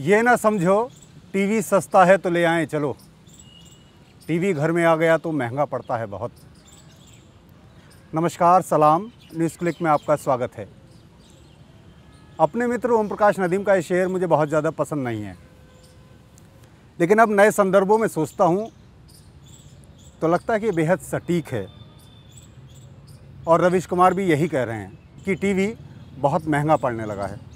ये ना समझो टीवी सस्ता है तो ले आए चलो टीवी घर में आ गया तो महंगा पड़ता है बहुत नमस्कार सलाम न्यूज़ क्लिक में आपका स्वागत है अपने मित्र ओम प्रकाश नदीम का ये शेयर मुझे बहुत ज़्यादा पसंद नहीं है लेकिन अब नए संदर्भों में सोचता हूँ तो लगता है कि बेहद सटीक है और रविश कुमार भी यही कह रहे हैं कि टीवी बहुत महंगा पड़ने लगा है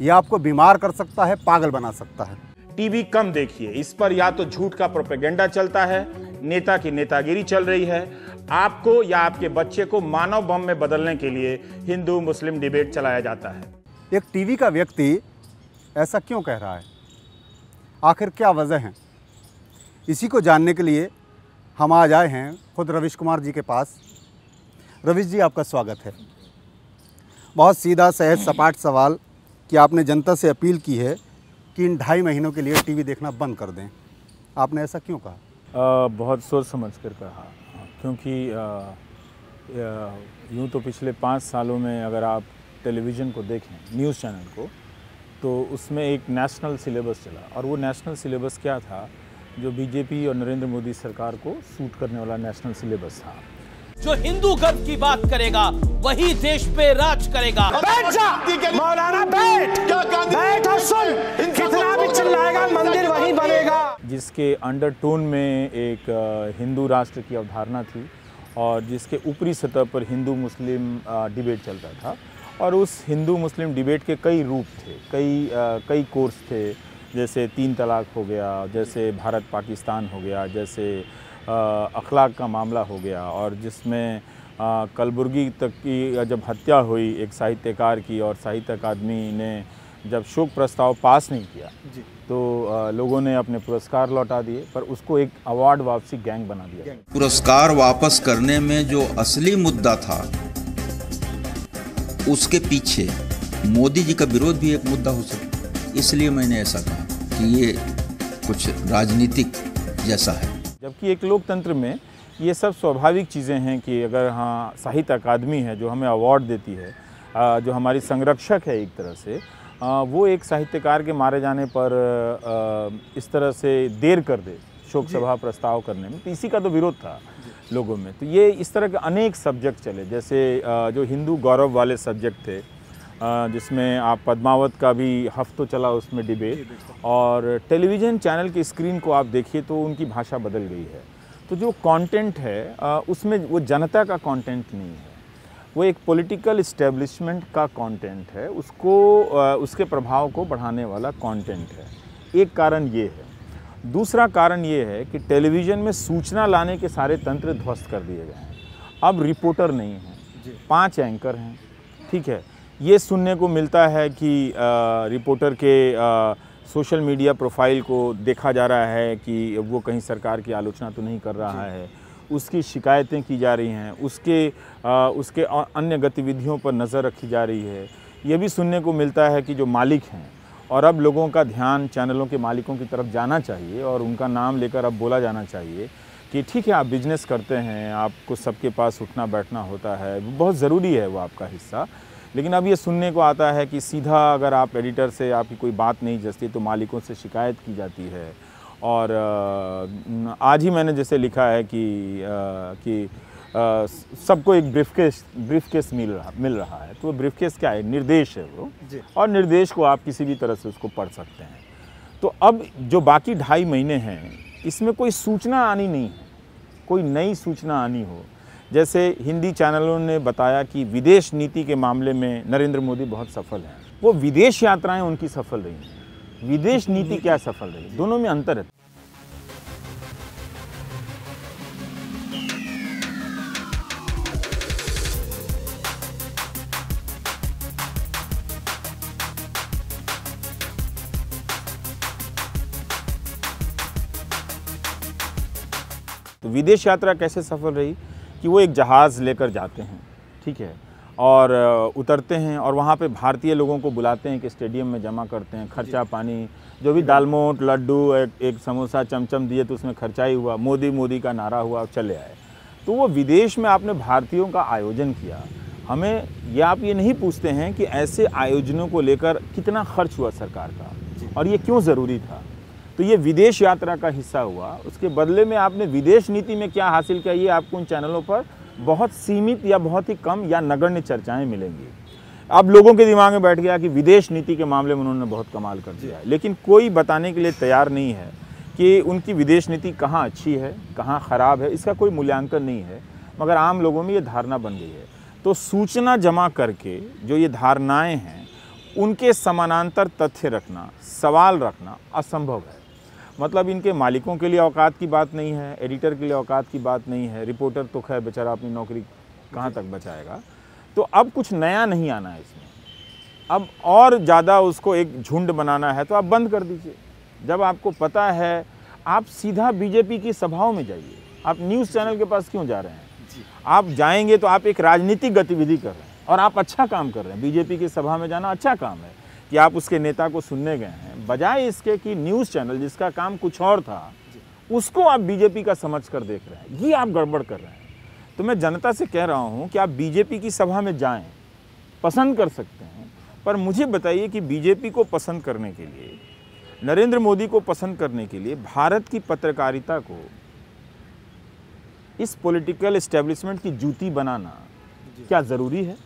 यह आपको बीमार कर सकता है पागल बना सकता है टीवी कम देखिए इस पर या तो झूठ का प्रोपेगेंडा चलता है नेता की नेतागिरी चल रही है आपको या आपके बच्चे को मानव बम में बदलने के लिए हिंदू मुस्लिम डिबेट चलाया जाता है एक टीवी का व्यक्ति ऐसा क्यों कह रहा है आखिर क्या वजह है इसी को जानने के लिए हम आज आए हैं खुद रविश कुमार जी के पास रविश जी आपका स्वागत है बहुत सीधा सहज सपाट सवाल कि आपने जनता से अपील की है कि इन ढाई महीनों के लिए टीवी देखना बंद कर दें आपने ऐसा क्यों कहा आ, बहुत सोच समझ कर कहा हाँ, क्योंकि यूँ तो पिछले पाँच सालों में अगर आप टेलीविज़न को देखें न्यूज़ चैनल को तो उसमें एक नेशनल सिलेबस चला और वो नेशनल सिलेबस क्या था जो बीजेपी और नरेंद्र मोदी सरकार को सूट करने वाला नेशनल सिलेबस था जो हिंदू गर्व की बात करेगा वही देश पे राज करेगा बैठ जा मौलाना बैठ क्या बैठ और सुन कितना भी चिल्लाएगा मंदिर वही बनेगा जिसके अंडरटोन में एक हिंदू राष्ट्र की अवधारणा थी और जिसके ऊपरी सतह पर हिंदू मुस्लिम डिबेट चलता था और उस हिंदू मुस्लिम डिबेट के कई रूप थे कई कई कोर्स थे जैसे तीन तलाक हो गया जैसे भारत पाकिस्तान हो गया जैसे अखलाक का मामला हो गया और जिसमें कलबुर्गी तक की जब हत्या हुई एक साहित्यकार की और साहित्य अकादमी ने जब शोक प्रस्ताव पास नहीं किया तो लोगों ने अपने पुरस्कार लौटा दिए पर उसको एक अवार्ड वापसी गैंग बना दिया पुरस्कार वापस करने में जो असली मुद्दा था उसके पीछे मोदी जी का विरोध भी एक मुद्दा हो सकता इसलिए मैंने ऐसा कहा कि ये कुछ राजनीतिक जैसा है जबकि एक लोकतंत्र में ये सब स्वाभाविक चीज़ें हैं कि अगर हाँ साहित्य अकादमी है जो हमें अवार्ड देती है जो हमारी संरक्षक है एक तरह से वो एक साहित्यकार के मारे जाने पर इस तरह से देर कर दे शोक सभा प्रस्ताव करने में तो इसी का तो विरोध था लोगों में तो ये इस तरह के अनेक सब्जेक्ट चले जैसे जो हिंदू गौरव वाले सब्जेक्ट थे जिसमें आप पद्मावत का भी हफ्तों तो चला उसमें डिबेट और टेलीविज़न चैनल की स्क्रीन को आप देखिए तो उनकी भाषा बदल गई है तो जो कंटेंट है उसमें वो जनता का कंटेंट नहीं है वो एक पॉलिटिकल इस्टेब्लिशमेंट का कंटेंट है उसको उसके प्रभाव को बढ़ाने वाला कंटेंट है एक कारण ये है दूसरा कारण ये है कि टेलीविज़न में सूचना लाने के सारे तंत्र ध्वस्त कर दिए गए हैं अब रिपोर्टर नहीं हैं पाँच एंकर हैं ठीक है ये सुनने को मिलता है कि रिपोर्टर के सोशल मीडिया प्रोफाइल को देखा जा रहा है कि वो कहीं सरकार की आलोचना तो नहीं कर रहा है उसकी शिकायतें की जा रही हैं उसके आ, उसके अन्य गतिविधियों पर नज़र रखी जा रही है ये भी सुनने को मिलता है कि जो मालिक हैं और अब लोगों का ध्यान चैनलों के मालिकों की तरफ जाना चाहिए और उनका नाम लेकर अब बोला जाना चाहिए कि ठीक है आप बिजनेस करते हैं आपको सबके पास उठना बैठना होता है बहुत ज़रूरी है वो आपका हिस्सा लेकिन अब ये सुनने को आता है कि सीधा अगर आप एडिटर से आपकी कोई बात नहीं जसती तो मालिकों से शिकायत की जाती है और आज ही मैंने जैसे लिखा है कि कि सबको एक ब्रीफकेस ब्रीफकेस मिल रहा मिल रहा है तो वो ब्रीफकेस क्या है निर्देश है वो और निर्देश को आप किसी भी तरह से उसको पढ़ सकते हैं तो अब जो बाकी ढाई महीने हैं इसमें कोई सूचना आनी नहीं है कोई नई सूचना आनी हो जैसे हिंदी चैनलों ने बताया कि विदेश नीति के मामले में नरेंद्र मोदी बहुत सफल हैं वो विदेश यात्राएं उनकी सफल रही हैं विदेश नीति क्या सफल रही दोनों में अंतर है तो विदेश यात्रा कैसे सफल रही कि वो एक जहाज़ लेकर जाते हैं ठीक है और उतरते हैं और वहाँ पे भारतीय लोगों को बुलाते हैं कि स्टेडियम में जमा करते हैं खर्चा पानी जो भी दालमोट लड्डू एक, एक समोसा चमचम दिए तो उसमें खर्चा ही हुआ मोदी मोदी का नारा हुआ चले आए तो वो विदेश में आपने भारतीयों का आयोजन किया हमें यह आप ये नहीं पूछते हैं कि ऐसे आयोजनों को लेकर कितना खर्च हुआ सरकार का और ये क्यों ज़रूरी था तो ये विदेश यात्रा का हिस्सा हुआ उसके बदले में आपने विदेश नीति में क्या हासिल किया ये आपको उन चैनलों पर बहुत सीमित या बहुत ही कम या नगण्य चर्चाएं मिलेंगी अब लोगों के दिमाग में बैठ गया कि विदेश नीति के मामले में उन्होंने बहुत कमाल कर दिया लेकिन कोई बताने के लिए तैयार नहीं है कि उनकी विदेश नीति कहाँ अच्छी है कहाँ ख़राब है इसका कोई मूल्यांकन नहीं है मगर आम लोगों में ये धारणा बन गई है तो सूचना जमा करके जो ये धारणाएँ हैं उनके समानांतर तथ्य रखना सवाल रखना असंभव है मतलब इनके मालिकों के लिए औकात की बात नहीं है एडिटर के लिए औकात की बात नहीं है रिपोर्टर तो खैर बेचारा अपनी नौकरी कहाँ तक बचाएगा तो अब कुछ नया नहीं आना है इसमें अब और ज़्यादा उसको एक झुंड बनाना है तो आप बंद कर दीजिए जब आपको पता है आप सीधा बीजेपी की सभाओं में जाइए आप न्यूज़ चैनल के पास क्यों जा रहे हैं आप जाएंगे तो आप एक राजनीतिक गतिविधि कर रहे हैं और आप अच्छा काम कर रहे हैं बीजेपी की सभा में जाना अच्छा काम है कि आप उसके नेता को सुनने गए हैं बजाय इसके कि न्यूज़ चैनल जिसका काम कुछ और था उसको आप बीजेपी का समझ कर देख रहे हैं ये आप गड़बड़ कर रहे हैं तो मैं जनता से कह रहा हूँ कि आप बीजेपी की सभा में जाएं पसंद कर सकते हैं पर मुझे बताइए कि बीजेपी को पसंद करने के लिए नरेंद्र मोदी को पसंद करने के लिए भारत की पत्रकारिता को इस पॉलिटिकल इस्टेब्लिशमेंट की जूती बनाना क्या ज़रूरी है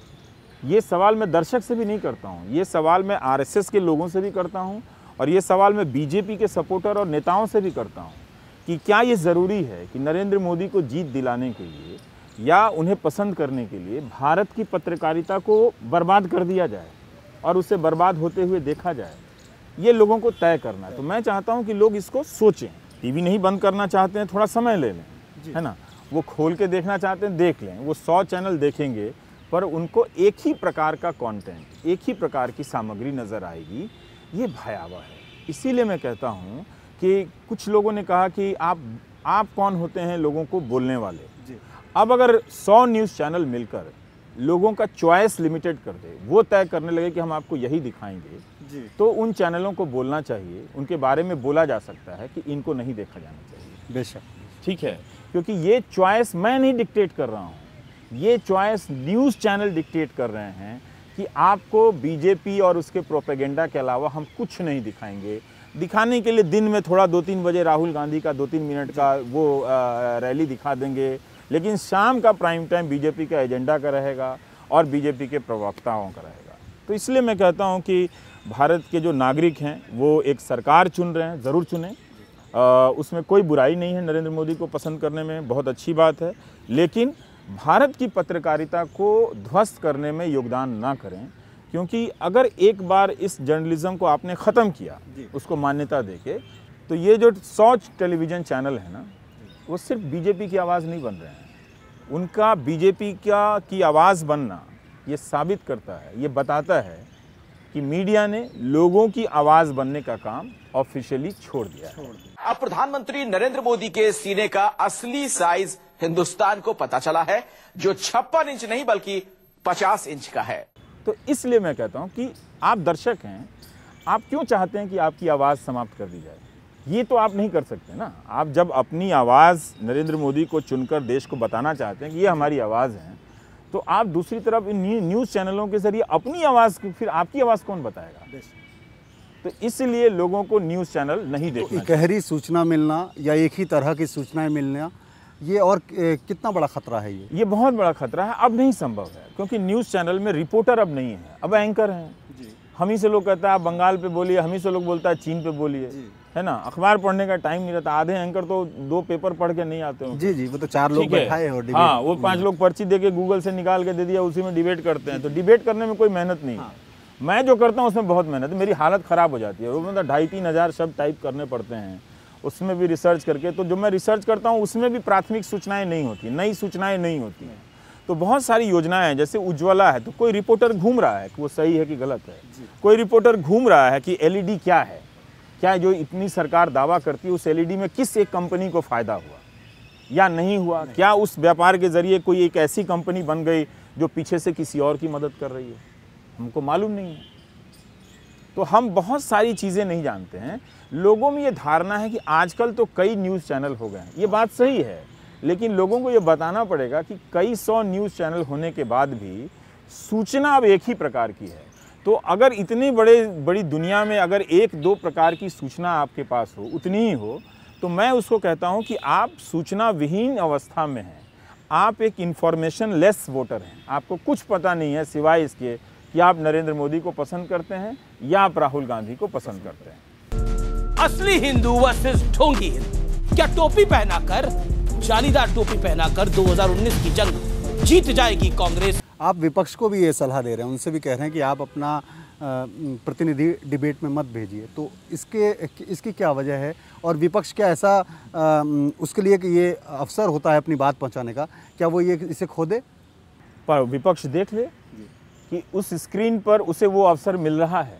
ये सवाल मैं दर्शक से भी नहीं करता हूँ ये सवाल मैं आरएसएस के लोगों से भी करता हूँ और ये सवाल मैं बीजेपी के सपोर्टर और नेताओं से भी करता हूँ कि क्या ये ज़रूरी है कि नरेंद्र मोदी को जीत दिलाने के लिए या उन्हें पसंद करने के लिए भारत की पत्रकारिता को बर्बाद कर दिया जाए और उसे बर्बाद होते हुए देखा जाए ये लोगों को तय करना है तो मैं चाहता हूँ कि लोग इसको सोचें टीवी नहीं बंद करना चाहते हैं थोड़ा समय ले लें है ना वो खोल के देखना चाहते हैं देख लें वो सौ चैनल देखेंगे पर उनको एक ही प्रकार का कंटेंट एक ही प्रकार की सामग्री नज़र आएगी ये भयावह है इसीलिए मैं कहता हूँ कि कुछ लोगों ने कहा कि आप आप कौन होते हैं लोगों को बोलने वाले अब अगर 100 न्यूज़ चैनल मिलकर लोगों का चॉइस लिमिटेड कर दे वो तय करने लगे कि हम आपको यही दिखाएंगे तो उन चैनलों को बोलना चाहिए उनके बारे में बोला जा सकता है कि इनको नहीं देखा जाना चाहिए बेशक ठीक है क्योंकि ये चॉइस मैं नहीं डिक्टेट कर रहा हूँ ये चॉइस न्यूज़ चैनल डिक्टेट कर रहे हैं कि आपको बीजेपी और उसके प्रोपेगेंडा के अलावा हम कुछ नहीं दिखाएंगे दिखाने के लिए दिन में थोड़ा दो तीन बजे राहुल गांधी का दो तीन मिनट का वो रैली दिखा देंगे लेकिन शाम का प्राइम टाइम बीजेपी का एजेंडा का रहेगा और बीजेपी के प्रवक्ताओं का रहेगा तो इसलिए मैं कहता हूँ कि भारत के जो नागरिक हैं वो एक सरकार चुन रहे हैं ज़रूर चुने आ, उसमें कोई बुराई नहीं है नरेंद्र मोदी को पसंद करने में बहुत अच्छी बात है लेकिन भारत की पत्रकारिता को ध्वस्त करने में योगदान ना करें क्योंकि अगर एक बार इस जर्नलिज़म को आपने ख़त्म किया उसको मान्यता दे के तो ये जो सौ टेलीविज़न चैनल है ना वो सिर्फ बीजेपी की आवाज़ नहीं बन रहे हैं उनका बीजेपी का की आवाज़ बनना ये साबित करता है ये बताता है कि मीडिया ने लोगों की आवाज़ बनने का काम ऑफिशियली छोड़ दिया अब प्रधानमंत्री नरेंद्र मोदी के सीने का असली साइज हिंदुस्तान को पता चला है जो छप्पन इंच नहीं बल्कि पचास इंच का है तो इसलिए मैं कहता हूं कि आप दर्शक हैं आप क्यों चाहते हैं कि आपकी आवाज़ समाप्त कर दी जाए ये तो आप नहीं कर सकते ना आप जब अपनी आवाज़ नरेंद्र मोदी को चुनकर देश को बताना चाहते हैं कि ये हमारी आवाज़ है तो आप दूसरी तरफ इन न्यूज़ चैनलों के ज़रिए अपनी आवाज़ फिर आपकी आवाज़ कौन बताएगा तो इसलिए लोगों को न्यूज़ चैनल नहीं तो देखना तो गहरी सूचना मिलना या एक ही तरह की सूचनाएं मिलना ये और कितना बड़ा खतरा है ये ये बहुत बड़ा खतरा है अब नहीं संभव है क्योंकि न्यूज़ चैनल में रिपोर्टर अब नहीं है अब एंकर हैं हम ही से लोग कहता है बंगाल पे बोलिए हम ही से लोग बोलता है चीन पे बोलिए है ना अखबार पढ़ने का टाइम नहीं रहता आधे एंकर तो दो पेपर पढ़ के नहीं आते हो जी जी वो तो चार लोग बैठाए हो हाँ वो पांच हम्म। लोग पर्ची दे के गूगल से निकाल के दे दिया उसी में डिबेट करते हैं तो डिबेट करने में कोई मेहनत नहीं है हाँ। मैं जो करता हूँ उसमें बहुत मेहनत मेरी हालत ख़राब हो जाती है वो मतलब ढाई तीन हज़ार शब्द टाइप करने पड़ते हैं उसमें भी रिसर्च करके तो जो मैं रिसर्च करता हूँ उसमें भी प्राथमिक सूचनाएँ नहीं होती नई सूचनाएँ नहीं होती हैं तो बहुत सारी योजनाएं हैं जैसे उज्ज्वला है तो कोई रिपोर्टर घूम रहा है कि वो सही है कि गलत है कोई रिपोर्टर घूम रहा है कि एलईडी e क्या है क्या जो इतनी सरकार दावा करती है उस एलईडी e में किस एक कंपनी को फ़ायदा हुआ या नहीं हुआ नहीं। क्या उस व्यापार के जरिए कोई एक ऐसी कंपनी बन गई जो पीछे से किसी और की मदद कर रही है हमको मालूम नहीं है तो हम बहुत सारी चीज़ें नहीं जानते हैं लोगों में ये धारणा है कि आजकल तो कई न्यूज़ चैनल हो गए हैं ये बात सही है लेकिन लोगों को ये बताना पड़ेगा कि कई सौ न्यूज़ चैनल होने के बाद भी सूचना अब एक ही प्रकार की है तो अगर इतनी बड़े बड़ी दुनिया में अगर एक दो प्रकार की सूचना आपके पास हो उतनी ही हो तो मैं उसको कहता हूँ कि आप सूचना विहीन अवस्था में हैं आप एक इन्फॉर्मेशन लेस वोटर हैं आपको कुछ पता नहीं है सिवाय इसके कि आप नरेंद्र मोदी को पसंद करते हैं या आप राहुल गांधी को पसंद करते हैं असली हिंदू वर्सेस ढोंगी हिंदू क्या टोपी पहनाकर जालीदार टोपी पहनाकर 2019 की जंग जीत जाएगी कांग्रेस आप विपक्ष को भी ये सलाह दे रहे हैं उनसे भी कह रहे हैं कि आप अपना प्रतिनिधि डिबेट में मत भेजिए तो इसके इसकी क्या वजह है और विपक्ष क्या ऐसा उसके लिए कि ये अवसर होता है अपनी बात पहुंचाने का क्या वो ये इसे खो दे पर विपक्ष देख ले कि उस स्क्रीन पर उसे वो अवसर मिल रहा है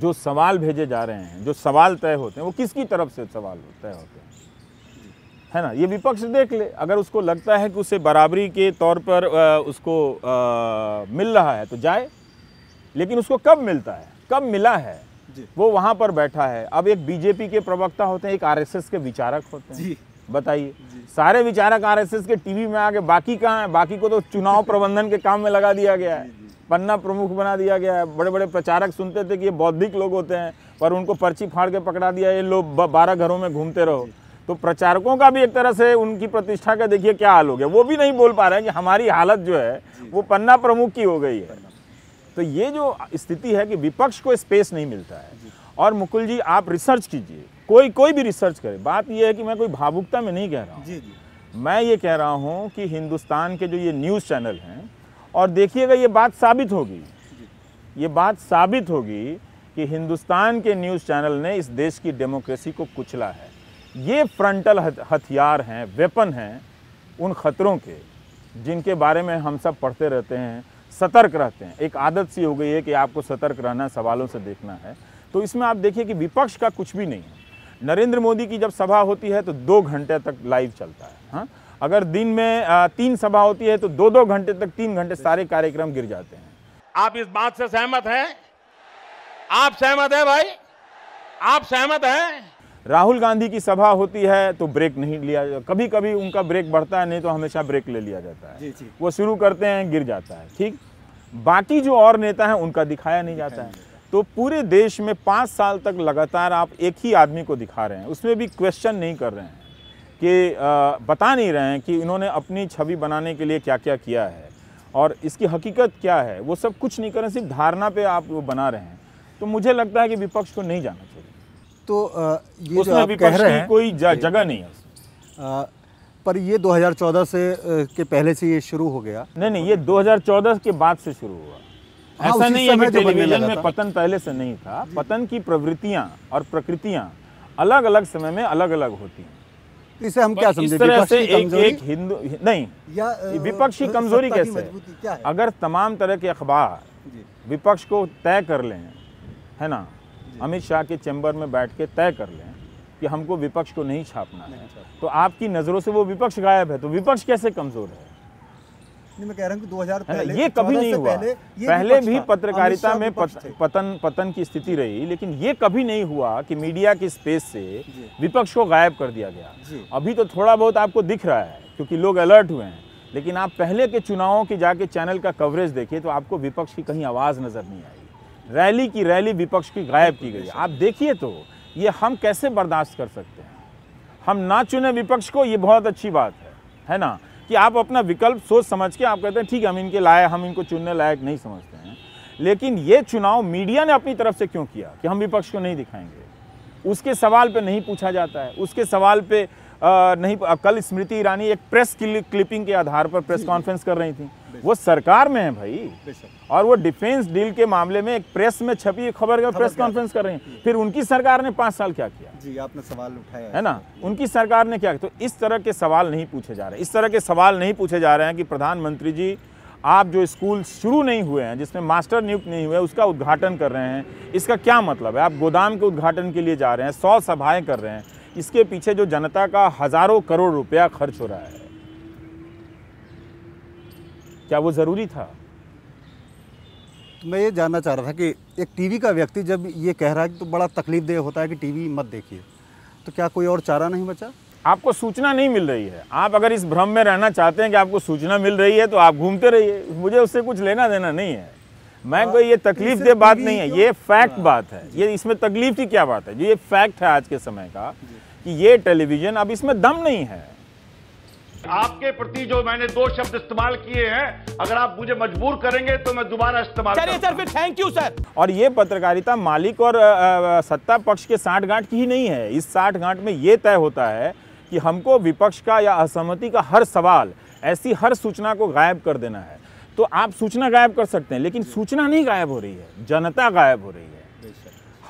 जो सवाल भेजे जा रहे हैं जो सवाल तय होते हैं वो किसकी तरफ से सवाल तय होते हैं है ना ये विपक्ष देख ले अगर उसको लगता है कि उसे बराबरी के तौर पर उसको मिल रहा है तो जाए लेकिन उसको कब मिलता है कब मिला है वो वहाँ पर बैठा है अब एक बीजेपी के प्रवक्ता होते हैं एक आरएसएस के विचारक होते हैं बताइए सारे विचारक आरएसएस के टीवी में आके बाकी कहाँ हैं बाकी को तो चुनाव प्रबंधन के काम में लगा दिया गया है पन्ना प्रमुख बना दिया गया है बड़े बड़े प्रचारक सुनते थे कि ये बौद्धिक लोग होते हैं पर उनको पर्ची फाड़ के पकड़ा दिया ये लोग बारह घरों में घूमते रहो तो प्रचारकों का भी एक तरह से उनकी प्रतिष्ठा का देखिए क्या हाल हो गया वो भी नहीं बोल पा रहे हैं कि हमारी हालत जो है वो पन्ना प्रमुख की हो गई है तो ये जो स्थिति है कि विपक्ष को स्पेस नहीं मिलता है और मुकुल जी आप रिसर्च कीजिए कोई कोई भी रिसर्च करे बात यह है कि मैं कोई भावुकता में नहीं कह रहा हूँ मैं ये कह रहा हूँ कि हिंदुस्तान के जो ये न्यूज़ चैनल हैं और देखिएगा ये बात साबित होगी ये बात साबित होगी कि हिंदुस्तान के न्यूज़ चैनल ने इस देश की डेमोक्रेसी को कुचला है ये फ्रंटल हथियार हैं वेपन हैं उन ख़तरों के जिनके बारे में हम सब पढ़ते रहते हैं सतर्क रहते हैं एक आदत सी हो गई है कि आपको सतर्क रहना सवालों से देखना है तो इसमें आप देखिए कि विपक्ष का कुछ भी नहीं है नरेंद्र मोदी की जब सभा होती है तो दो घंटे तक लाइव चलता है हाँ अगर दिन में तीन सभा होती है तो दो दो घंटे तक तीन घंटे सारे कार्यक्रम गिर जाते हैं आप इस बात से सहमत हैं आप सहमत हैं भाई आप सहमत हैं राहुल गांधी की सभा होती है तो ब्रेक नहीं लिया कभी कभी उनका ब्रेक बढ़ता है नहीं तो हमेशा ब्रेक ले लिया जाता है जी जी। वो शुरू करते हैं गिर जाता है ठीक बाकी जो और नेता हैं उनका दिखाया नहीं जाता है तो पूरे देश में पाँच साल तक लगातार आप एक ही आदमी को दिखा रहे हैं उसमें भी क्वेश्चन नहीं कर रहे हैं कि बता नहीं रहे हैं कि इन्होंने अपनी छवि बनाने के लिए क्या क्या किया है और इसकी हकीकत क्या है वो सब कुछ नहीं करें सिर्फ धारणा पे आप वो बना रहे हैं तो मुझे लगता है कि विपक्ष को नहीं जाना चाहिए तो ये जो आप कह रहे हैं कोई जगह नहीं है पर ये 2014 से के पहले से ये शुरू हो गया नहीं नहीं ये 2014 के बाद से शुरू हुआ हाँ, ऐसा नहीं है कि टेलीविजन में पतन पहले से नहीं था पतन की प्रवृत्तियाँ और प्रकृतियाँ अलग अलग समय में अलग अलग होती हैं इसे हम तो क्या समझे तरह से एक, एक हिंदू नहीं या विपक्षी कमजोरी कैसे अगर तमाम तरह के अखबार विपक्ष को तय कर लें है ना अमित शाह के चैम्बर में बैठ के तय कर लें कि हमको विपक्ष को नहीं छापना है तो आपकी नज़रों से वो विपक्ष गायब है तो विपक्ष कैसे कमज़ोर है इसलिए मैं कह रहा हूँ कि 2000 पहले ये कभी नहीं हुआ पहले, पहले भी पत्रकारिता में पतन पतन की स्थिति रही लेकिन ये कभी नहीं हुआ कि मीडिया की स्पेस से विपक्ष को गायब कर दिया गया अभी तो थोड़ा बहुत आपको दिख रहा है क्योंकि लोग अलर्ट हुए हैं लेकिन आप पहले के चुनावों की जाके चैनल का कवरेज देखिए तो आपको विपक्ष की कहीं आवाज़ नज़र नहीं आई रैली की रैली विपक्ष की गायब की गई आप देखिए तो ये हम कैसे बर्दाश्त कर सकते हैं हम ना चुने विपक्ष को ये बहुत अच्छी बात है है ना कि आप अपना विकल्प सोच समझ के आप कहते हैं ठीक है हम इनके लायक हम इनको चुनने लायक नहीं समझते हैं लेकिन ये चुनाव मीडिया ने अपनी तरफ से क्यों किया कि हम विपक्ष को नहीं दिखाएंगे उसके सवाल पे नहीं पूछा जाता है उसके सवाल पे आ, नहीं कल स्मृति ईरानी एक प्रेस क्लिपिंग के आधार पर प्रेस कॉन्फ्रेंस कर रही थी वो सरकार में है भाई और वो डिफेंस डील के मामले में एक प्रेस में छपी खबर का प्रेस कॉन्फ्रेंस कर रहे हैं फिर उनकी सरकार ने पांच साल क्या किया जी आपने सवाल उठाया है ना उनकी सरकार ने क्या तो इस तरह के सवाल नहीं पूछे जा रहे इस तरह के सवाल नहीं पूछे जा रहे हैं कि प्रधानमंत्री जी आप जो स्कूल शुरू नहीं हुए हैं जिसमें मास्टर नियुक्त नहीं हुए उसका उद्घाटन कर रहे हैं इसका क्या मतलब है आप गोदाम के उद्घाटन के लिए जा रहे हैं सौ सभाएं कर रहे हैं इसके पीछे जो जनता का हज़ारों करोड़ रुपया खर्च हो रहा है क्या वो ज़रूरी था मैं ये जानना चाह रहा था कि एक टीवी का व्यक्ति जब ये कह रहा है तो बड़ा तकलीफ देह होता है कि टीवी मत देखिए तो क्या कोई और चारा नहीं बचा आपको सूचना नहीं मिल रही है आप अगर इस भ्रम में रहना चाहते हैं कि आपको सूचना मिल रही है तो आप घूमते रहिए मुझे उससे कुछ लेना देना नहीं है मैं कोई ये तकलीफ दे बात नहीं है ये फैक्ट हाँ। बात है ये इसमें तकलीफ की क्या बात है ये फैक्ट है आज के समय का कि ये टेलीविज़न अब इसमें दम नहीं है आपके प्रति जो मैंने दो शब्द इस्तेमाल किए हैं अगर आप मुझे मजबूर करेंगे तो मैं दोबारा इस्तेमाल चलिए सर फिर थैंक यू सर और ये पत्रकारिता मालिक और सत्ता पक्ष के साठ गांठ की ही नहीं है इस साठ गांठ में ये तय होता है कि हमको विपक्ष का या असहमति का हर सवाल ऐसी हर सूचना को गायब कर देना है तो आप सूचना गायब कर सकते हैं लेकिन सूचना नहीं गायब हो रही है जनता गायब हो रही है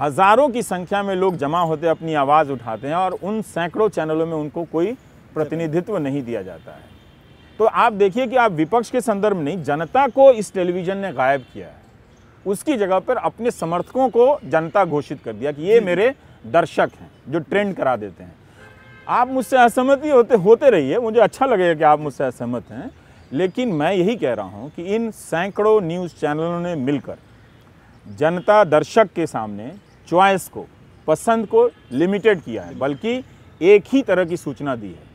हजारों की संख्या में लोग जमा होते अपनी आवाज़ उठाते हैं और उन सैकड़ों चैनलों में उनको कोई प्रतिनिधित्व नहीं दिया जाता है तो आप देखिए कि आप विपक्ष के संदर्भ नहीं जनता को इस टेलीविज़न ने गायब किया है उसकी जगह पर अपने समर्थकों को जनता घोषित कर दिया कि ये मेरे दर्शक हैं जो ट्रेंड करा देते हैं आप मुझसे असहमति होते होते रहिए मुझे अच्छा लगेगा कि आप मुझसे असहमत हैं लेकिन मैं यही कह रहा हूँ कि इन सैकड़ों न्यूज़ चैनलों ने मिलकर जनता दर्शक के सामने च्वाइस को पसंद को लिमिटेड किया है बल्कि एक ही तरह की सूचना दी है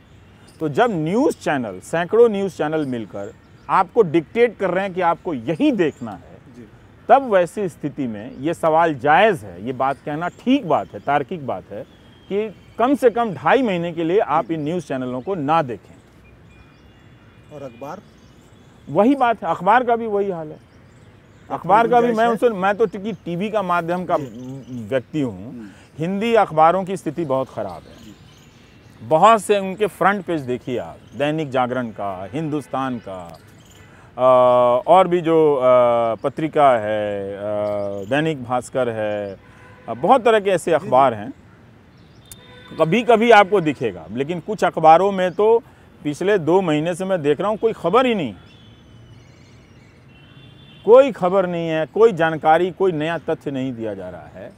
तो जब न्यूज़ चैनल सैकड़ों न्यूज़ चैनल मिलकर आपको डिक्टेट कर रहे हैं कि आपको यही देखना है तब वैसी स्थिति में ये सवाल जायज़ है ये बात कहना ठीक बात है तार्किक बात है कि कम से कम ढाई महीने के लिए आप इन न्यूज़ चैनलों को ना देखें और अखबार वही बात है अखबार का भी वही हाल है तो अखबार का भी मैं उनसे मैं तो टीवी का माध्यम का व्यक्ति हूँ हम्म। हिंदी अखबारों की स्थिति बहुत ख़राब है बहुत से उनके फ्रंट पेज देखिए आप दैनिक जागरण का हिंदुस्तान का आ, और भी जो आ, पत्रिका है आ, दैनिक भास्कर है बहुत तरह के ऐसे अखबार हैं कभी कभी आपको दिखेगा लेकिन कुछ अखबारों में तो पिछले दो महीने से मैं देख रहा हूँ कोई खबर ही नहीं कोई खबर नहीं है कोई जानकारी कोई नया तथ्य नहीं दिया जा रहा है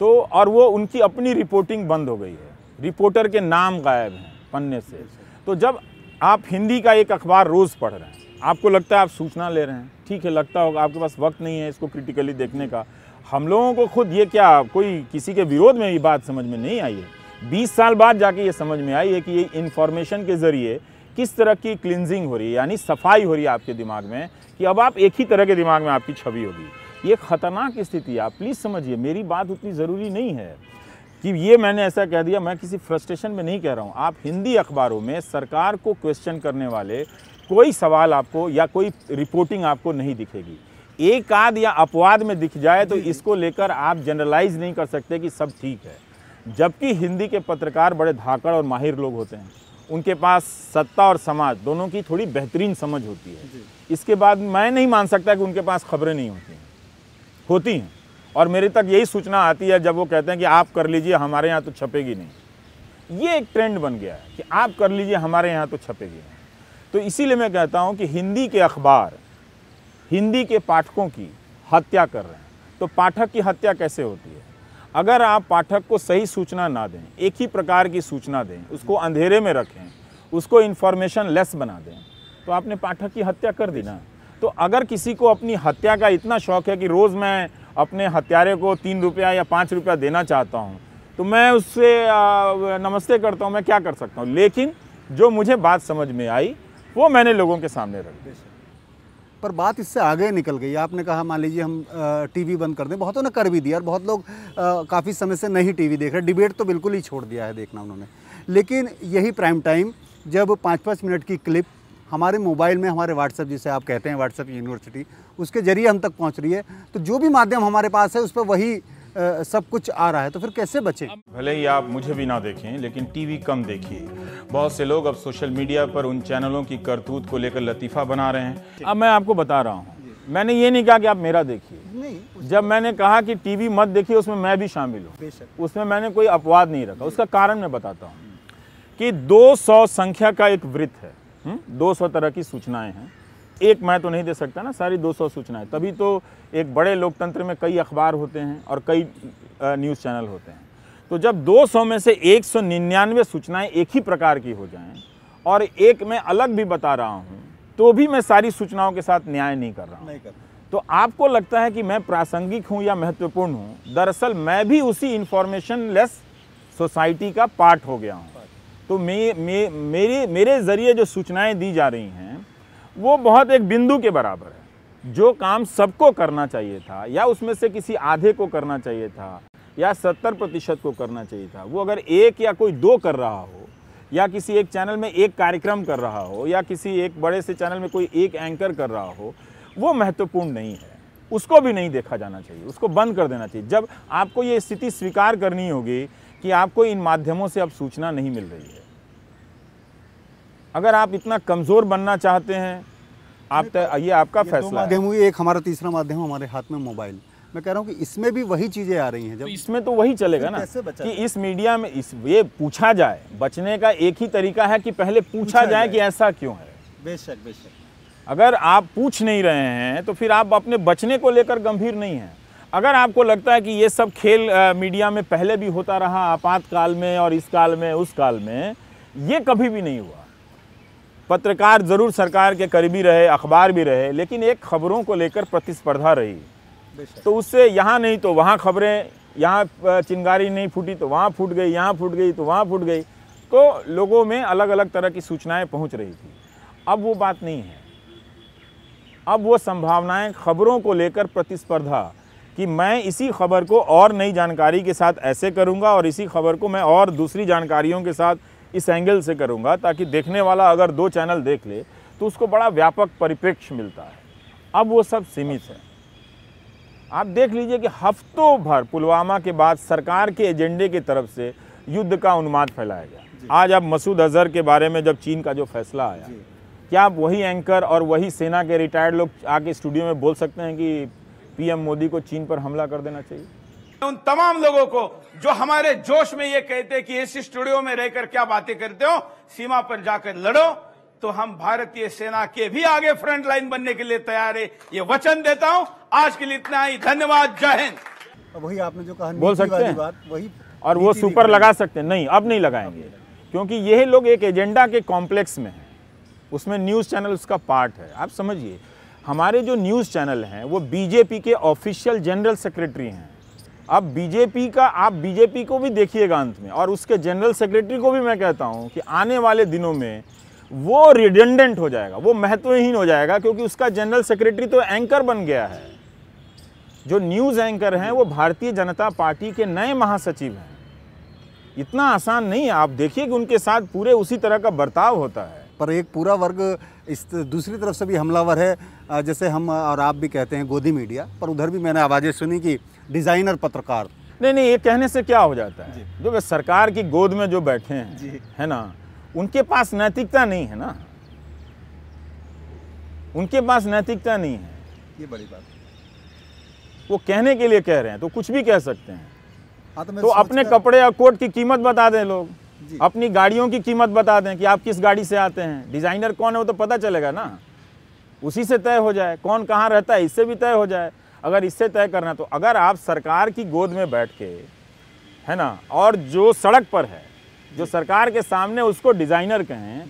तो और वो उनकी अपनी रिपोर्टिंग बंद हो गई है रिपोर्टर के नाम गायब हैं पन्ने से तो जब आप हिंदी का एक अखबार रोज़ पढ़ रहे हैं आपको लगता है आप सूचना ले रहे हैं ठीक है लगता होगा आपके पास वक्त नहीं है इसको क्रिटिकली देखने का हम लोगों को खुद ये क्या कोई किसी के विरोध में ये बात समझ में नहीं आई है बीस साल बाद जाके ये समझ में आई है कि ये इन्फॉर्मेशन के ज़रिए किस तरह की क्लिनजिंग हो रही है यानी सफाई हो रही है आपके दिमाग में कि अब आप एक ही तरह के दिमाग में आपकी छवि होगी ये ख़तरनाक स्थिति है आप प्लीज़ समझिए मेरी बात उतनी ज़रूरी नहीं है कि ये मैंने ऐसा कह दिया मैं किसी फ्रस्ट्रेशन में नहीं कह रहा हूँ आप हिंदी अखबारों में सरकार को क्वेश्चन करने वाले कोई सवाल आपको या कोई रिपोर्टिंग आपको नहीं दिखेगी एक आध या अपवाद में दिख जाए तो इसको लेकर आप जनरलाइज नहीं कर सकते कि सब ठीक है जबकि हिंदी के पत्रकार बड़े धाकड़ और माहिर लोग होते हैं उनके पास सत्ता और समाज दोनों की थोड़ी बेहतरीन समझ होती है इसके बाद मैं नहीं मान सकता कि उनके पास खबरें नहीं होती हैं होती हैं और मेरे तक यही सूचना आती है जब वो कहते हैं कि आप कर लीजिए हमारे यहाँ तो छपेगी नहीं ये एक ट्रेंड बन गया है कि आप कर लीजिए हमारे यहाँ तो छपेगी नहीं तो इसीलिए मैं कहता हूँ कि हिंदी के अखबार हिंदी के पाठकों की हत्या कर रहे हैं तो पाठक की हत्या कैसे होती है अगर आप पाठक को सही सूचना ना दें एक ही प्रकार की सूचना दें उसको अंधेरे में रखें उसको इन्फॉर्मेशन लेस बना दें तो आपने पाठक की हत्या कर दी ना तो अगर किसी को अपनी हत्या का इतना शौक है कि रोज़ मैं अपने हत्यारे को तीन रुपया या पाँच रुपया देना चाहता हूँ तो मैं उससे नमस्ते करता हूँ मैं क्या कर सकता हूँ लेकिन जो मुझे बात समझ में आई वो मैंने लोगों के सामने रख दी पर बात इससे आगे निकल गई आपने कहा मान लीजिए हम टीवी बंद कर दें बहुतों ने कर भी दिया और बहुत लोग काफ़ी समय से नहीं टीवी देख रहे डिबेट तो बिल्कुल ही छोड़ दिया है देखना उन्होंने लेकिन यही प्राइम टाइम जब पाँच पाँच मिनट की क्लिप हमारे मोबाइल में हमारे व्हाट्सएप जिसे आप कहते हैं व्हाट्सएप यूनिवर्सिटी उसके ज़रिए हम तक पहुँच रही है तो जो भी माध्यम हमारे पास है उस पर वही सब कुछ आ रहा है तो फिर कैसे बचें भले ही आप मुझे भी ना देखें लेकिन टीवी कम देखिए बहुत से लोग अब सोशल मीडिया पर उन चैनलों की करतूत को लेकर लतीफ़ा बना रहे हैं अब मैं आपको बता रहा हूँ मैंने ये नहीं कहा कि आप मेरा देखिए नहीं जब मैंने कहा कि टीवी मत देखिए उसमें मैं भी शामिल हूँ उसमें मैंने कोई अपवाद नहीं रखा उसका कारण मैं बताता हूँ कि 200 संख्या का एक वृत्त है दो सौ तरह की सूचनाएं हैं एक मैं तो नहीं दे सकता ना सारी 200 सूचनाएं तभी तो एक बड़े लोकतंत्र में कई अखबार होते हैं और कई न्यूज़ चैनल होते हैं तो जब 200 में से एक निन्यानवे सूचनाएं एक ही प्रकार की हो जाएं और एक मैं अलग भी बता रहा हूँ तो भी मैं सारी सूचनाओं के साथ न्याय नहीं कर रहा हूँ तो आपको लगता है कि मैं प्रासंगिक हूँ या महत्वपूर्ण हूँ दरअसल मैं भी उसी इन्फॉर्मेशन लेस सोसाइटी का पार्ट हो गया हूँ तो मे, मे, मेरी मेरे ज़रिए जो सूचनाएं दी जा रही हैं वो बहुत एक बिंदु के बराबर है जो काम सबको करना चाहिए था या उसमें से किसी आधे को करना चाहिए था या सत्तर प्रतिशत को करना चाहिए था वो अगर एक या कोई दो कर रहा हो या किसी एक चैनल में एक कार्यक्रम कर रहा हो या किसी एक बड़े से चैनल में कोई एक एंकर कर रहा हो वो महत्वपूर्ण नहीं है उसको भी नहीं देखा जाना चाहिए उसको बंद कर देना चाहिए जब आपको ये स्थिति स्वीकार करनी होगी कि आपको इन माध्यमों से अब सूचना नहीं मिल रही है अगर आप इतना कमज़ोर बनना चाहते हैं आप तो, ये आपका ये फैसला तो है। एक हमारा तीसरा माध्यम हमारे हाथ में मोबाइल मैं कह रहा हूँ कि इसमें भी वही चीज़ें आ रही हैं जब तो इसमें तो वही चलेगा ना कि इस मीडिया में इस ये पूछा जाए बचने का एक ही तरीका है कि पहले पूछा, पूछा जाए, जाए कि ऐसा क्यों है बेशक बेशक अगर आप पूछ नहीं रहे हैं तो फिर आप अपने बचने को लेकर गंभीर नहीं हैं अगर आपको लगता है कि ये सब खेल आ, मीडिया में पहले भी होता रहा आपातकाल में और इस काल में उस काल में ये कभी भी नहीं हुआ पत्रकार ज़रूर सरकार के करीबी रहे अखबार भी रहे लेकिन एक खबरों को लेकर प्रतिस्पर्धा रही तो उससे यहाँ नहीं तो वहाँ खबरें यहाँ चिंगारी नहीं फूटी तो वहाँ फूट गई यहाँ फूट गई तो वहाँ फूट गई तो लोगों में अलग अलग तरह की सूचनाएं पहुंच रही थी अब वो बात नहीं है अब वो संभावनाएं खबरों को लेकर प्रतिस्पर्धा कि मैं इसी खबर को और नई जानकारी के साथ ऐसे करूँगा और इसी खबर को मैं और दूसरी जानकारियों के साथ इस एंगल से करूँगा ताकि देखने वाला अगर दो चैनल देख ले तो उसको बड़ा व्यापक परिप्रेक्ष्य मिलता है अब वो सब सीमित है आप देख लीजिए कि हफ्तों भर पुलवामा के बाद सरकार के एजेंडे की तरफ से युद्ध का उन्माद फैलाया गया आज अब मसूद अजहर के बारे में जब चीन का जो फैसला आया क्या आप वही एंकर और वही सेना के रिटायर्ड लोग आके स्टूडियो में बोल सकते हैं कि पीएम मोदी को चीन पर हमला कर देना चाहिए उन तमाम लोगों को जो हमारे जोश में ये कहते कि इस स्टूडियो में रहकर क्या बातें करते हो सीमा पर जाकर लड़ो तो हम भारतीय सेना के भी आगे फ्रंट लाइन बनने के लिए तैयार है ये वचन देता हूँ आज के लिए इतना ही धन्यवाद जय हिंद वही आपने जो कहा बोल सकते हैं वही और वो सुपर लगा सकते हैं नहीं अब नहीं लगाएंगे क्योंकि ये लोग एक एजेंडा के कॉम्प्लेक्स में है उसमें न्यूज़ चैनल उसका पार्ट है आप समझिए हमारे जो न्यूज़ चैनल हैं वो बीजेपी के ऑफिशियल जनरल सेक्रेटरी हैं अब बीजेपी का आप बीजेपी को भी देखिएगा अंत में और उसके जनरल सेक्रेटरी को भी मैं कहता हूँ कि आने वाले दिनों में वो रिडेंडेंट हो जाएगा वो महत्वहीन हो जाएगा क्योंकि उसका जनरल सेक्रेटरी तो एंकर बन गया है जो न्यूज़ एंकर हैं वो भारतीय जनता पार्टी के नए महासचिव हैं इतना आसान नहीं है आप देखिए कि उनके साथ पूरे उसी तरह का बर्ताव होता है पर एक पूरा वर्ग इस दूसरी तरफ से भी हमलावर है जैसे हम और आप भी कहते हैं गोदी मीडिया पर उधर भी मैंने आवाज़ें सुनी कि डिज़ाइनर पत्रकार नहीं नहीं ये कहने से क्या हो जाता है जो सरकार की गोद में जो बैठे हैं है ना उनके पास नैतिकता नहीं है ना उनके पास नैतिकता नहीं है ये बड़ी बात वो कहने के लिए कह रहे हैं तो कुछ भी कह सकते हैं हाँ, तो, तो अपने कपड़े और कोट की कीमत बता दें लोग अपनी गाड़ियों की कीमत बता दें कि आप किस गाड़ी से आते हैं डिज़ाइनर कौन है वो तो पता चलेगा ना उसी से तय हो जाए कौन कहाँ रहता है इससे भी तय हो जाए अगर इससे तय करना तो अगर आप सरकार की गोद में बैठ के है ना और जो सड़क पर है जो सरकार के सामने उसको डिज़ाइनर कहें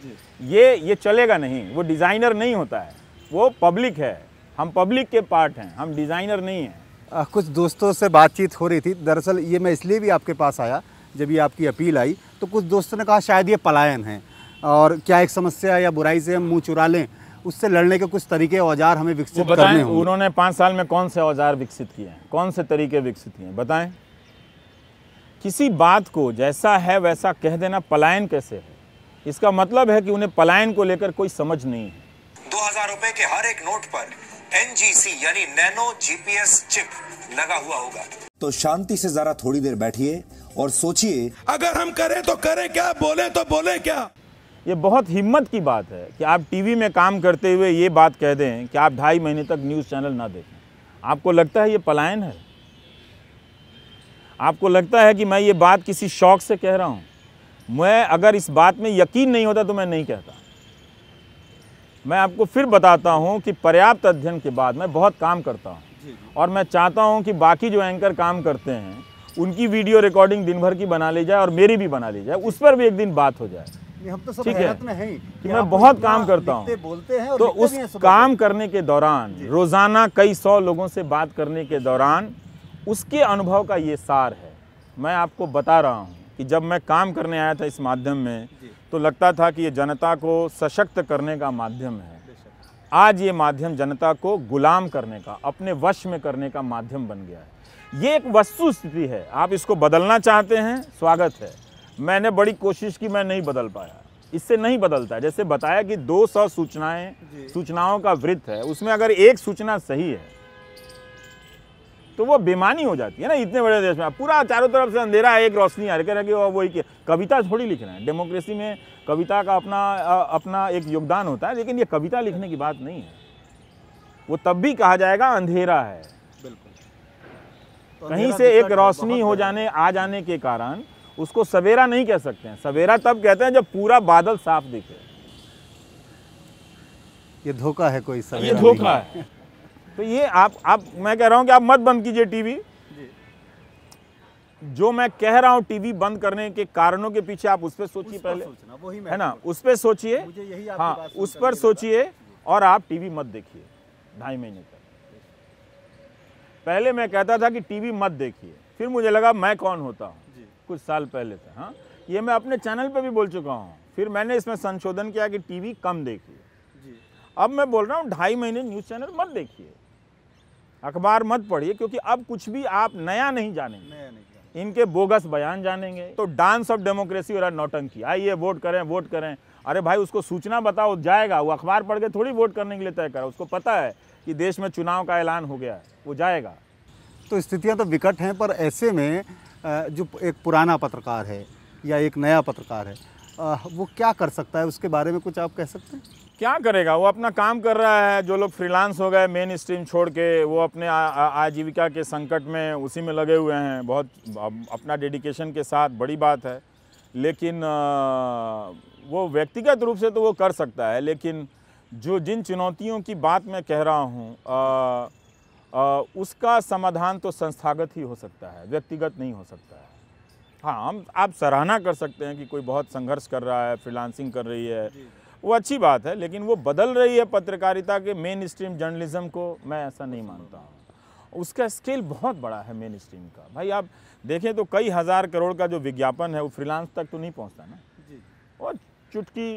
ये ये चलेगा नहीं वो डिज़ाइनर नहीं होता है वो पब्लिक है हम पब्लिक के पार्ट हैं हम डिज़ाइनर नहीं हैं कुछ दोस्तों से बातचीत हो रही थी दरअसल ये मैं इसलिए भी आपके पास आया जब ये आपकी अपील आई तो कुछ दोस्तों ने कहा शायद ये पलायन है और क्या एक समस्या या बुराई से हम मुँह चुरा लें उससे लड़ने के कुछ तरीके औजार हमें विकसित करने होंगे उन्होंने पाँच साल में कौन से औजार विकसित किए हैं कौन से तरीके विकसित किए हैं बताएं किसी बात को जैसा है वैसा कह देना पलायन कैसे है इसका मतलब है कि उन्हें पलायन को लेकर कोई समझ नहीं है दो हजार रुपए के हर एक नोट पर एनजीसी यानी नैनो जीपीएस चिप लगा हुआ होगा तो शांति से जरा थोड़ी देर बैठिए और सोचिए अगर हम करें तो करें क्या बोले तो बोले क्या ये बहुत हिम्मत की बात है कि आप टीवी में काम करते हुए ये बात कह दें कि आप ढाई महीने तक न्यूज़ चैनल ना देखें आपको लगता है ये पलायन है आपको लगता है कि मैं ये बात किसी शौक से कह रहा हूं मैं अगर इस बात में यकीन नहीं होता तो मैं नहीं कहता मैं आपको फिर बताता हूं कि पर्याप्त अध्ययन के बाद मैं बहुत काम करता हूँ और मैं चाहता हूँ कि बाकी जो एंकर काम करते हैं उनकी वीडियो रिकॉर्डिंग दिन भर की बना ली जाए और मेरी भी बना ली जाए उस पर भी एक दिन बात हो जाए तो ठीक है तो कि मैं बहुत काम करता हूँ बोलते हैं तो उस काम करने के दौरान रोज़ाना कई सौ लोगों से बात करने के दौरान उसके अनुभव का ये सार है मैं आपको बता रहा हूँ कि जब मैं काम करने आया था इस माध्यम में तो लगता था कि ये जनता को सशक्त करने का माध्यम है आज ये माध्यम जनता को गुलाम करने का अपने वश में करने का माध्यम बन गया है ये एक वस्तु स्थिति है आप इसको बदलना चाहते हैं स्वागत है मैंने बड़ी कोशिश की मैं नहीं बदल पाया इससे नहीं बदलता जैसे बताया कि 200 सूचनाएं सूचनाओं का वृत्त है उसमें अगर एक सूचना सही है तो वो बेमानी हो जाती है ना इतने बड़े देश में पूरा चारों तरफ से अंधेरा है एक रोशनी आ रही है कि वही कविता थोड़ी लिख रहे हैं डेमोक्रेसी में कविता का अपना अपना एक योगदान होता है लेकिन ये कविता लिखने की बात नहीं है वो तब भी कहा जाएगा अंधेरा है तो कहीं से एक रोशनी हो जाने आ जाने के कारण उसको सवेरा नहीं कह सकते हैं सवेरा तब कहते हैं जब पूरा बादल साफ दिखे ये धोखा है कोई सवेरा ये धोखा है तो ये आप आप मैं कह रहा हूं कि आप मत बंद कीजिए टीवी जो मैं कह रहा हूं टीवी बंद करने के कारणों के पीछे आप उस पर सोचिए पहले है ना उस हाँ, पर सोचिए हाँ उस पर सोचिए और आप टीवी मत देखिए ढाई महीने तक पहले मैं कहता था कि टीवी मत देखिए फिर मुझे लगा मैं कौन होता हूँ कुछ साल पहले से हाँ ये मैं अपने चैनल पर भी बोल चुका हूँ फिर मैंने इसमें संशोधन किया कि टीवी कम देखिए अब मैं बोल रहा हूँ ढाई महीने न्यूज़ चैनल मत देखिए अखबार मत पढ़िए क्योंकि अब कुछ भी आप नया नहीं जानेंगे नया नहीं जाने। इनके बोगस बयान जानेंगे तो डांस ऑफ डेमोक्रेसी और नौटंकी आइए वोट करें वोट करें अरे भाई उसको सूचना बताओ जाएगा वो अखबार पढ़ के थोड़ी वोट करने के लिए तय करा उसको पता है कि देश में चुनाव का ऐलान हो गया है वो जाएगा तो स्थितियाँ तो विकट हैं पर ऐसे में जो एक पुराना पत्रकार है या एक नया पत्रकार है वो क्या कर सकता है उसके बारे में कुछ आप कह सकते हैं क्या करेगा वो अपना काम कर रहा है जो लोग फ्रीलांस हो गए मेन स्ट्रीम छोड़ के वो अपने आजीविका के संकट में उसी में लगे हुए हैं बहुत अपना डेडिकेशन के साथ बड़ी बात है लेकिन वो व्यक्तिगत रूप से तो वो कर सकता है लेकिन जो जिन चुनौतियों की बात मैं कह रहा हूँ उसका समाधान तो संस्थागत ही हो सकता है व्यक्तिगत नहीं हो सकता है हाँ हम आप सराहना कर सकते हैं कि कोई बहुत संघर्ष कर रहा है फ्रीलांसिंग कर रही है वो अच्छी बात है लेकिन वो बदल रही है पत्रकारिता के मेन स्ट्रीम जर्नलिज्म को मैं ऐसा नहीं मानता हूँ उसका स्केल बहुत बड़ा है मेन स्ट्रीम का भाई आप देखें तो कई हज़ार करोड़ का जो विज्ञापन है वो फ्रीलांस तक तो नहीं पहुँचता ना और चुटकी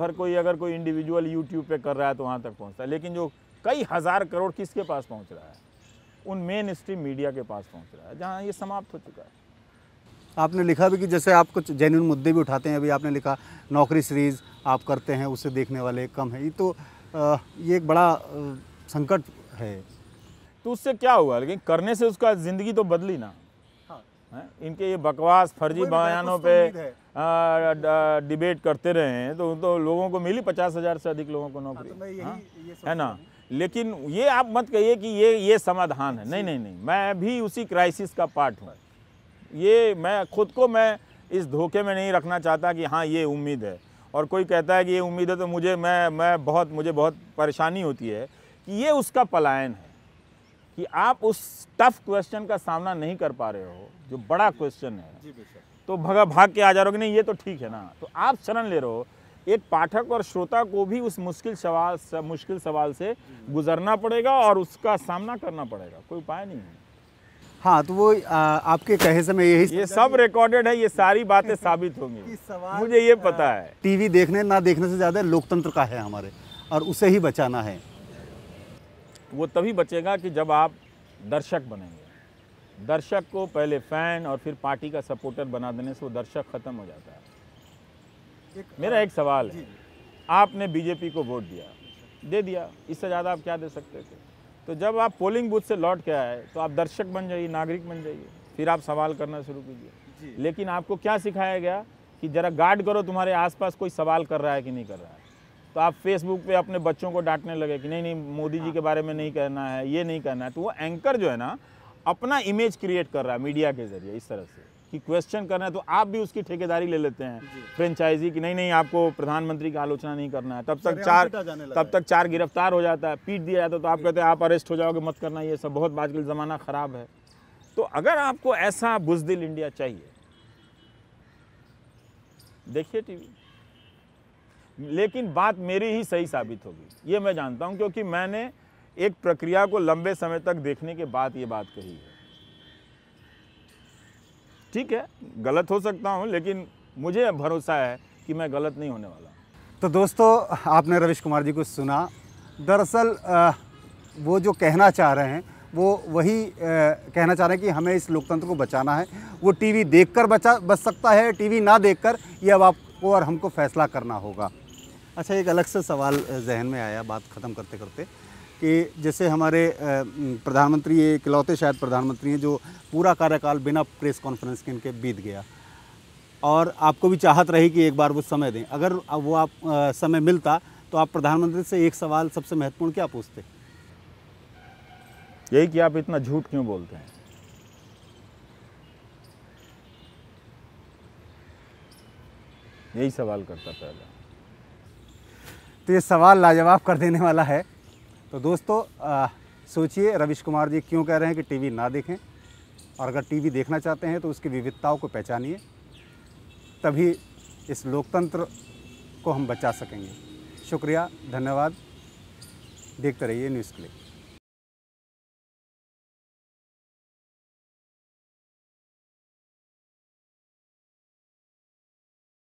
हर कोई अगर कोई इंडिविजुअल यूट्यूब पे कर रहा है तो वहाँ तक पहुँचता है लेकिन जो कई हज़ार करोड़ किसके पास पहुँच रहा है उन मेन स्ट्रीम मीडिया के पास पहुँच रहा है जहाँ ये समाप्त हो चुका है आपने लिखा भी कि जैसे आप कुछ जेन्यून मुद्दे भी उठाते हैं अभी आपने लिखा नौकरी सीरीज़ आप करते हैं उसे देखने वाले कम है ये तो ये एक बड़ा संकट है तो उससे क्या हुआ लेकिन करने से उसका ज़िंदगी तो बदली ना इनके ये बकवास फर्जी मतलब बयानों तो पे डिबेट करते रहे हैं तो तो लोगों को मिली पचास हज़ार से अधिक लोगों को हाँ, नौकरी तो हाँ? है ना लेकिन ये आप मत कहिए कि ये ये समाधान है नहीं नहीं नहीं मैं भी उसी क्राइसिस का पार्ट हूँ ये मैं खुद को मैं इस धोखे में नहीं रखना चाहता कि हाँ ये उम्मीद है और कोई कहता है कि ये उम्मीद है तो मुझे मैं मैं बहुत मुझे बहुत परेशानी होती है कि ये उसका पलायन है कि आप उस टफ क्वेश्चन का सामना नहीं कर पा रहे हो जो बड़ा क्वेश्चन है तो भगा भाग के आ जा रहे हो नहीं ये तो ठीक है ना तो आप शरण ले रहे हो एक पाठक और श्रोता को भी उस मुश्किल सवाल मुश्किल सवाल से हम्म। गुजरना पड़ेगा और उसका सामना करना पड़ेगा कोई उपाय नहीं है हाँ तो वो आ, आपके कहे समय यही ये सब रिकॉर्डेड है ये सारी बातें साबित होंगी मुझे ये पता है टीवी देखने ना देखने से ज़्यादा लोकतंत्र का है हमारे और उसे ही बचाना है वो तभी बचेगा कि जब आप दर्शक बनेंगे दर्शक को पहले फ़ैन और फिर पार्टी का सपोर्टर बना देने से वो दर्शक ख़त्म हो जाता है एक मेरा एक सवाल है आपने बीजेपी को वोट दिया दे दिया इससे ज़्यादा आप क्या दे सकते थे तो जब आप पोलिंग बूथ से लौट के आए तो आप दर्शक बन जाइए नागरिक बन जाइए फिर आप सवाल करना शुरू कीजिए लेकिन आपको क्या सिखाया गया कि ज़रा गार्ड करो तुम्हारे आसपास कोई सवाल कर रहा है कि नहीं कर रहा है तो आप फेसबुक पे अपने बच्चों को डांटने लगे कि नहीं नहीं मोदी जी के बारे में नहीं कहना है ये नहीं करना है तो वो एंकर जो है ना अपना इमेज क्रिएट कर रहा है मीडिया के जरिए इस तरह से कि क्वेश्चन करना है तो आप भी उसकी ठेकेदारी ले लेते हैं फ्रेंचाइजी की नहीं नहीं आपको प्रधानमंत्री की आलोचना नहीं करना है तब तक चार तब तक चार गिरफ्तार हो जाता है पीट दिया जाता है तो आप कहते हैं आप अरेस्ट हो जाओगे मत करना ये सब बहुत आजकल ज़माना ख़राब है तो अगर आपको ऐसा बुजदिल इंडिया चाहिए देखिए टीवी लेकिन बात मेरी ही सही साबित होगी ये मैं जानता हूँ क्योंकि मैंने एक प्रक्रिया को लंबे समय तक देखने के बाद ये बात कही है ठीक है गलत हो सकता हूँ लेकिन मुझे भरोसा है कि मैं गलत नहीं होने वाला तो दोस्तों आपने रविश कुमार जी को सुना दरअसल वो जो कहना चाह रहे हैं वो वही आ, कहना चाह रहे हैं कि हमें इस लोकतंत्र को बचाना है वो टीवी देखकर बचा बच सकता है टीवी ना देखकर ये अब आपको और हमको फैसला करना होगा अच्छा एक अलग से सवाल जहन में आया बात ख़त्म करते करते कि जैसे हमारे प्रधानमंत्री ये इकलौते शायद प्रधानमंत्री हैं जो पूरा कार्यकाल बिना प्रेस कॉन्फ्रेंस के इनके बीत गया और आपको भी चाहत रही कि एक बार वो समय दें अगर वो आप समय मिलता तो आप प्रधानमंत्री से एक सवाल सबसे महत्वपूर्ण क्या पूछते यही कि आप इतना झूठ क्यों बोलते हैं यही सवाल करता पहला तो ये सवाल लाजवाब कर देने वाला है तो दोस्तों सोचिए रविश कुमार जी क्यों कह रहे हैं कि टीवी ना देखें और अगर टीवी देखना चाहते हैं तो उसकी विविधताओं को पहचानिए तभी इस लोकतंत्र को हम बचा सकेंगे शुक्रिया धन्यवाद देखते रहिए न्यूज़ क्लिक